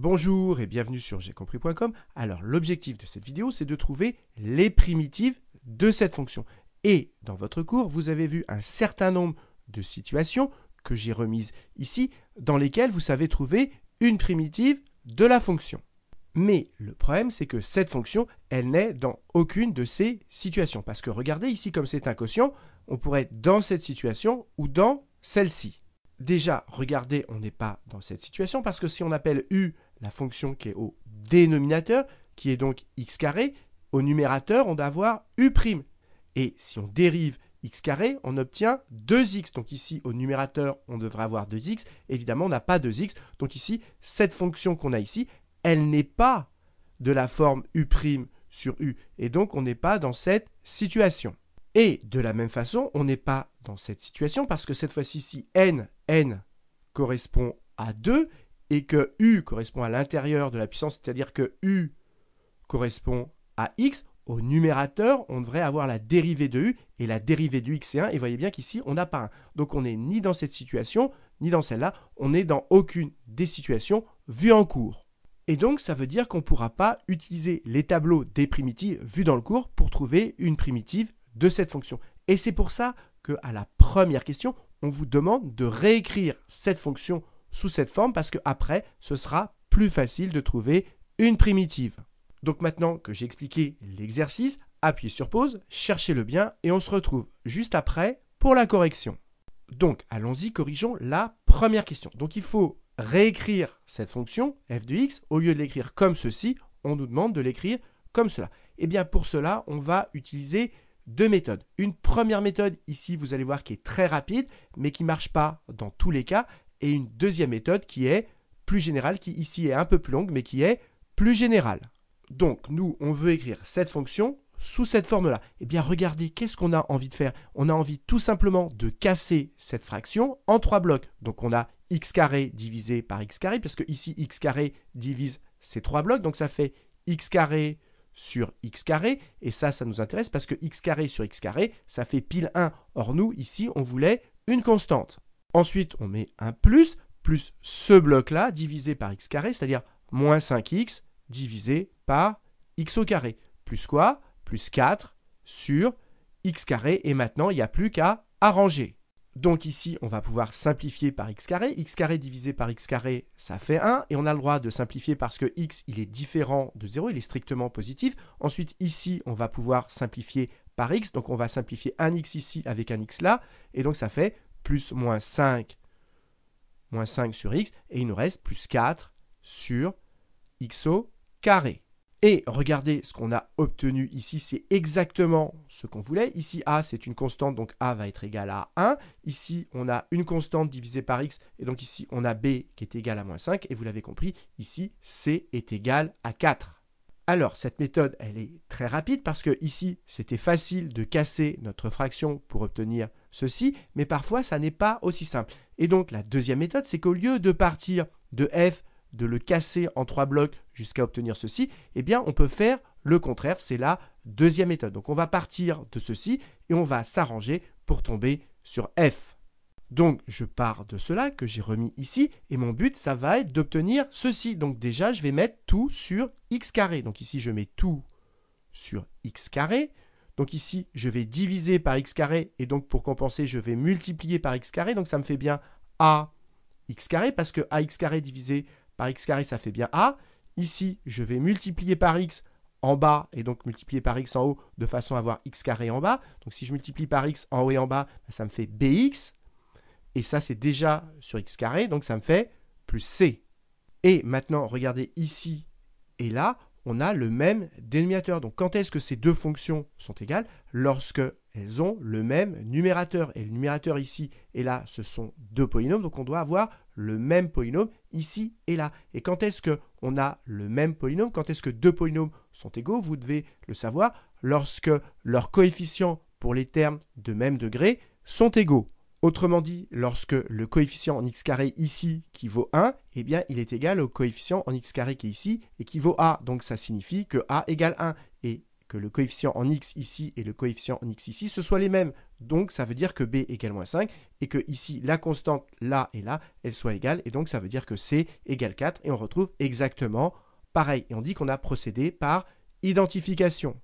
Bonjour et bienvenue sur compris.com. Alors l'objectif de cette vidéo, c'est de trouver les primitives de cette fonction. Et dans votre cours, vous avez vu un certain nombre de situations que j'ai remises ici, dans lesquelles vous savez trouver une primitive de la fonction. Mais le problème, c'est que cette fonction, elle n'est dans aucune de ces situations. Parce que regardez ici, comme c'est un quotient, on pourrait être dans cette situation ou dans celle-ci. Déjà, regardez, on n'est pas dans cette situation parce que si on appelle U la fonction qui est au dénominateur, qui est donc x carré, au numérateur, on doit avoir u'. Et si on dérive x carré, on obtient 2x. Donc ici, au numérateur, on devrait avoir 2x. Évidemment, on n'a pas 2x. Donc ici, cette fonction qu'on a ici, elle n'est pas de la forme u' sur u. Et donc, on n'est pas dans cette situation. Et de la même façon, on n'est pas dans cette situation parce que cette fois-ci, si n, n correspond à 2, et que U correspond à l'intérieur de la puissance, c'est-à-dire que U correspond à X, au numérateur, on devrait avoir la dérivée de U, et la dérivée du X est 1, et voyez bien qu'ici, on n'a pas 1. Donc on n'est ni dans cette situation, ni dans celle-là, on n'est dans aucune des situations vues en cours. Et donc ça veut dire qu'on ne pourra pas utiliser les tableaux des primitives vues dans le cours pour trouver une primitive de cette fonction. Et c'est pour ça qu'à la première question, on vous demande de réécrire cette fonction sous cette forme parce qu'après, ce sera plus facile de trouver une primitive. Donc maintenant que j'ai expliqué l'exercice, appuyez sur pause, cherchez le bien et on se retrouve juste après pour la correction. Donc allons-y, corrigeons la première question. Donc il faut réécrire cette fonction f de x, au lieu de l'écrire comme ceci, on nous demande de l'écrire comme cela. Et eh bien pour cela, on va utiliser deux méthodes. Une première méthode ici, vous allez voir, qui est très rapide, mais qui ne marche pas dans tous les cas et une deuxième méthode qui est plus générale, qui ici est un peu plus longue, mais qui est plus générale. Donc nous, on veut écrire cette fonction sous cette forme-là. Eh bien regardez, qu'est-ce qu'on a envie de faire On a envie tout simplement de casser cette fraction en trois blocs. Donc on a x carré divisé par x carré, parce que ici x carré divise ces trois blocs, donc ça fait x carré sur x carré, et ça, ça nous intéresse parce que x carré sur x carré, ça fait pile 1. Or nous, ici, on voulait une constante. Ensuite, on met un plus, plus ce bloc-là, divisé par x carré, c'est-à-dire moins 5x divisé par x au carré. Plus quoi Plus 4 sur x carré. Et maintenant, il n'y a plus qu'à arranger. Donc ici, on va pouvoir simplifier par x carré. x carré divisé par x carré, ça fait 1. Et on a le droit de simplifier parce que x, il est différent de 0, il est strictement positif. Ensuite, ici, on va pouvoir simplifier par x. Donc on va simplifier un x ici avec un x là. Et donc ça fait plus moins 5, moins 5 sur x, et il nous reste plus 4 sur x au carré. Et regardez ce qu'on a obtenu ici, c'est exactement ce qu'on voulait. Ici, a, c'est une constante, donc a va être égal à 1. Ici, on a une constante divisée par x, et donc ici, on a b qui est égal à moins 5. Et vous l'avez compris, ici, c est égal à 4. Alors, cette méthode, elle est très rapide parce que ici, c'était facile de casser notre fraction pour obtenir ceci, mais parfois, ça n'est pas aussi simple. Et donc, la deuxième méthode, c'est qu'au lieu de partir de f, de le casser en trois blocs jusqu'à obtenir ceci, eh bien, on peut faire le contraire, c'est la deuxième méthode. Donc, on va partir de ceci et on va s'arranger pour tomber sur f. Donc je pars de cela que j'ai remis ici et mon but ça va être d'obtenir ceci. Donc déjà je vais mettre tout sur x carré. Donc ici je mets tout sur x carré. Donc ici je vais diviser par x carré et donc pour compenser je vais multiplier par x carré. Donc ça me fait bien a x carré parce que ax carré divisé par x carré ça fait bien a. Ici je vais multiplier par x en bas et donc multiplier par x en haut de façon à avoir x carré en bas. Donc si je multiplie par x en haut et en bas, ça me fait bx et ça c'est déjà sur x carré, donc ça me fait plus c. Et maintenant, regardez ici et là, on a le même dénominateur. Donc quand est-ce que ces deux fonctions sont égales Lorsque elles ont le même numérateur. Et le numérateur ici et là, ce sont deux polynômes, donc on doit avoir le même polynôme ici et là. Et quand est-ce qu'on a le même polynôme Quand est-ce que deux polynômes sont égaux Vous devez le savoir lorsque leurs coefficients pour les termes de même degré sont égaux. Autrement dit, lorsque le coefficient en x carré ici qui vaut 1, eh bien il est égal au coefficient en x carré qui est ici et qui vaut a. Donc ça signifie que a égale 1 et que le coefficient en x ici et le coefficient en x ici, ce soient les mêmes. Donc ça veut dire que b égale moins 5 et que ici la constante là et là, elle soit égale. et donc ça veut dire que c égale 4 et on retrouve exactement pareil. Et on dit qu'on a procédé par identification.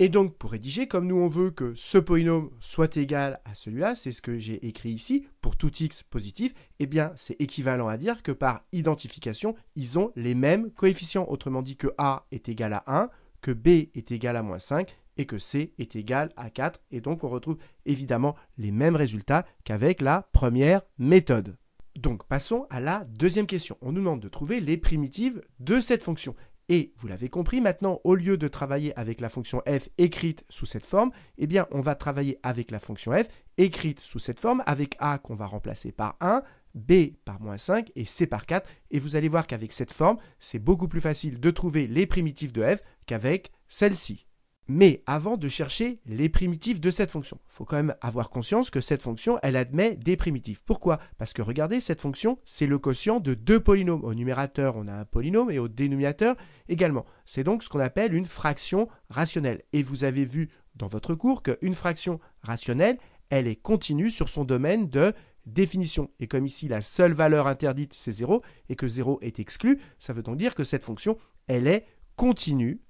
Et donc, pour rédiger, comme nous on veut que ce polynôme soit égal à celui-là, c'est ce que j'ai écrit ici, pour tout x positif, eh bien, c'est équivalent à dire que par identification, ils ont les mêmes coefficients. Autrement dit que a est égal à 1, que b est égal à moins 5 et que c est égal à 4. Et donc, on retrouve évidemment les mêmes résultats qu'avec la première méthode. Donc, passons à la deuxième question. On nous demande de trouver les primitives de cette fonction. Et vous l'avez compris, maintenant, au lieu de travailler avec la fonction f écrite sous cette forme, eh bien, on va travailler avec la fonction f écrite sous cette forme, avec a qu'on va remplacer par 1, b par moins 5 et c par 4. Et vous allez voir qu'avec cette forme, c'est beaucoup plus facile de trouver les primitives de f qu'avec celle-ci mais avant de chercher les primitifs de cette fonction. Il faut quand même avoir conscience que cette fonction, elle admet des primitives. Pourquoi Parce que regardez, cette fonction, c'est le quotient de deux polynômes. Au numérateur, on a un polynôme et au dénominateur également. C'est donc ce qu'on appelle une fraction rationnelle. Et vous avez vu dans votre cours qu'une fraction rationnelle, elle est continue sur son domaine de définition. Et comme ici, la seule valeur interdite, c'est 0, et que 0 est exclu, ça veut donc dire que cette fonction, elle est continue.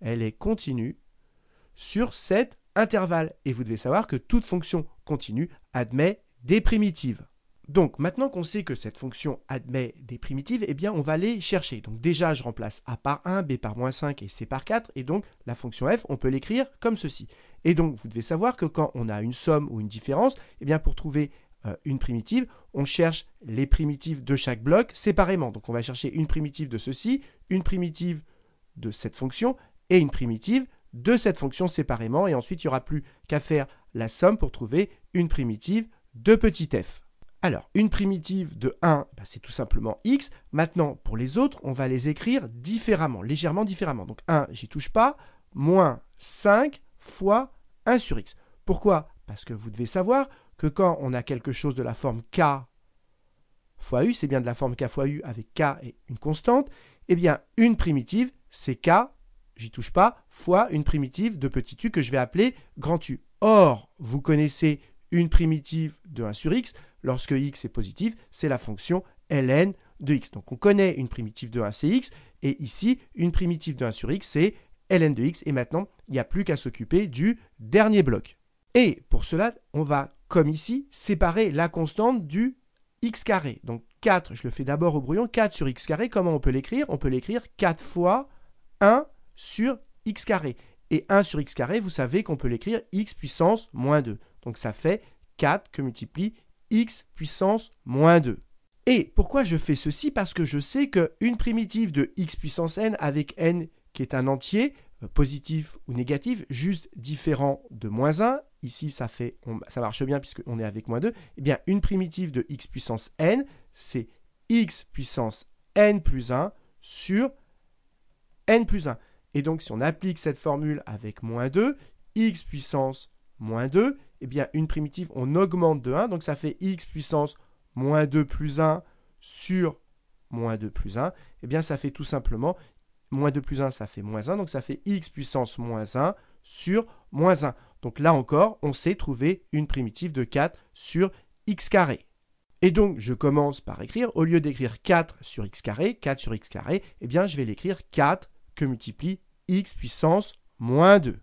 Elle est continue sur cet intervalle. Et vous devez savoir que toute fonction continue admet des primitives. Donc maintenant qu'on sait que cette fonction admet des primitives, eh bien on va les chercher. Donc déjà je remplace a par 1, b par moins 5 et c par 4, et donc la fonction f on peut l'écrire comme ceci. Et donc vous devez savoir que quand on a une somme ou une différence, eh bien pour trouver euh, une primitive, on cherche les primitives de chaque bloc séparément. Donc on va chercher une primitive de ceci, une primitive de cette fonction et une primitive de cette fonction séparément et ensuite il n'y aura plus qu'à faire la somme pour trouver une primitive de petit f. Alors, une primitive de 1, bah, c'est tout simplement x. Maintenant, pour les autres, on va les écrire différemment, légèrement différemment. Donc 1, j'y touche pas, moins 5 fois 1 sur x. Pourquoi Parce que vous devez savoir que quand on a quelque chose de la forme k fois u, c'est bien de la forme k fois u avec k et une constante, eh bien, une primitive, c'est k j'y touche pas, fois une primitive de petit u que je vais appeler grand U. Or, vous connaissez une primitive de 1 sur x, lorsque x est positif, c'est la fonction ln de x. Donc on connaît une primitive de 1, c'est x, et ici, une primitive de 1 sur x, c'est ln de x, et maintenant, il n'y a plus qu'à s'occuper du dernier bloc. Et pour cela, on va, comme ici, séparer la constante du x carré. Donc 4, je le fais d'abord au brouillon, 4 sur x carré, comment on peut l'écrire On peut l'écrire 4 fois 1 sur x carré. Et 1 sur x carré, vous savez qu'on peut l'écrire x puissance moins 2. Donc ça fait 4 que multiplie x puissance moins 2. Et pourquoi je fais ceci Parce que je sais qu'une primitive de x puissance n avec n qui est un entier, euh, positif ou négatif, juste différent de moins 1, ici ça, fait, ça marche bien puisqu'on est avec moins 2, eh bien une primitive de x puissance n, c'est x puissance n plus 1 sur n plus 1. Et donc, si on applique cette formule avec moins 2, x puissance moins 2, eh bien, une primitive, on augmente de 1. Donc, ça fait x puissance moins 2 plus 1 sur moins 2 plus 1. Eh bien, ça fait tout simplement, moins 2 plus 1, ça fait moins 1. Donc, ça fait x puissance moins 1 sur moins 1. Donc, là encore, on sait trouver une primitive de 4 sur x carré. Et donc, je commence par écrire, au lieu d'écrire 4 sur x carré, 4 sur x carré, eh bien, je vais l'écrire 4 que multiplie x puissance moins 2.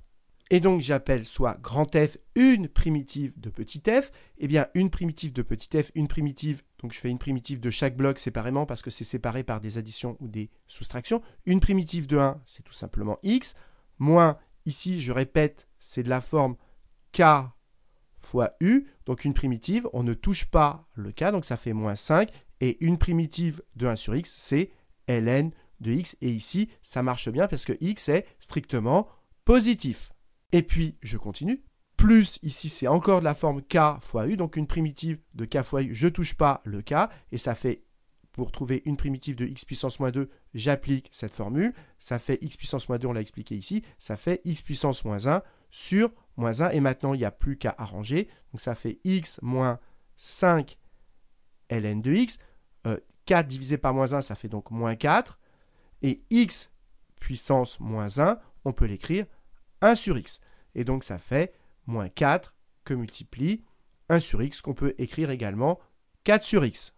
Et donc j'appelle soit grand F une primitive de petit f, et eh bien une primitive de petit f, une primitive, donc je fais une primitive de chaque bloc séparément parce que c'est séparé par des additions ou des soustractions, une primitive de 1, c'est tout simplement x, moins, ici je répète, c'est de la forme k fois u, donc une primitive, on ne touche pas le k, donc ça fait moins 5, et une primitive de 1 sur x, c'est ln de x. Et ici, ça marche bien parce que x est strictement positif. Et puis, je continue. Plus, ici, c'est encore de la forme k fois u. Donc, une primitive de k fois u, je touche pas le k. Et ça fait pour trouver une primitive de x puissance moins 2, j'applique cette formule. Ça fait x puissance moins 2, on l'a expliqué ici. Ça fait x puissance moins 1 sur moins 1. Et maintenant, il n'y a plus qu'à arranger. Donc ça fait x moins 5 ln de x. 4 euh, divisé par moins 1, ça fait donc moins 4. Et x puissance moins 1, on peut l'écrire 1 sur x. Et donc ça fait moins 4 que multiplie 1 sur x, qu'on peut écrire également 4 sur x.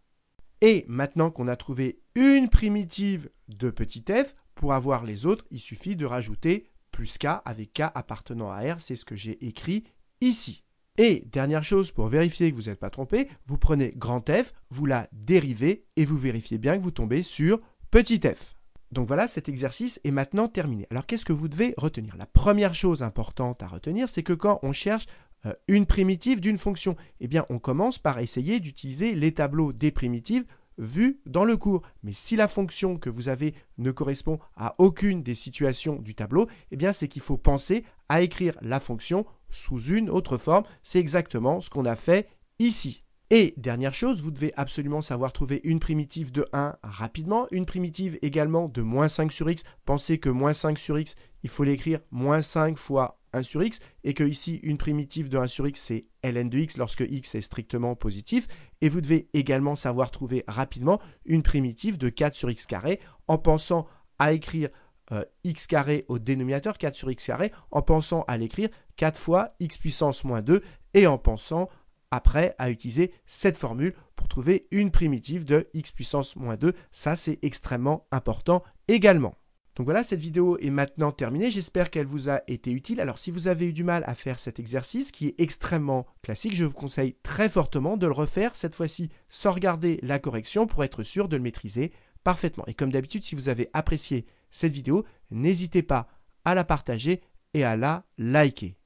Et maintenant qu'on a trouvé une primitive de petit f, pour avoir les autres, il suffit de rajouter plus k avec k appartenant à R, c'est ce que j'ai écrit ici. Et dernière chose, pour vérifier que vous n'êtes pas trompé, vous prenez grand F, vous la dérivez et vous vérifiez bien que vous tombez sur petit f. Donc voilà, cet exercice est maintenant terminé. Alors qu'est-ce que vous devez retenir La première chose importante à retenir, c'est que quand on cherche euh, une primitive d'une fonction, eh bien on commence par essayer d'utiliser les tableaux des primitives vus dans le cours. Mais si la fonction que vous avez ne correspond à aucune des situations du tableau, eh bien c'est qu'il faut penser à écrire la fonction sous une autre forme. C'est exactement ce qu'on a fait ici. Et dernière chose, vous devez absolument savoir trouver une primitive de 1 rapidement, une primitive également de moins 5 sur x. Pensez que moins 5 sur x, il faut l'écrire moins 5 fois 1 sur x, et que ici une primitive de 1 sur x, c'est ln de x lorsque x est strictement positif. Et vous devez également savoir trouver rapidement une primitive de 4 sur x carré en pensant à écrire euh, x carré au dénominateur, 4 sur x carré, en pensant à l'écrire 4 fois x puissance moins 2, et en pensant après à utiliser cette formule pour trouver une primitive de x puissance moins 2. Ça, c'est extrêmement important également. Donc voilà, cette vidéo est maintenant terminée. J'espère qu'elle vous a été utile. Alors si vous avez eu du mal à faire cet exercice qui est extrêmement classique, je vous conseille très fortement de le refaire, cette fois-ci sans regarder la correction pour être sûr de le maîtriser parfaitement. Et comme d'habitude, si vous avez apprécié cette vidéo, n'hésitez pas à la partager et à la liker.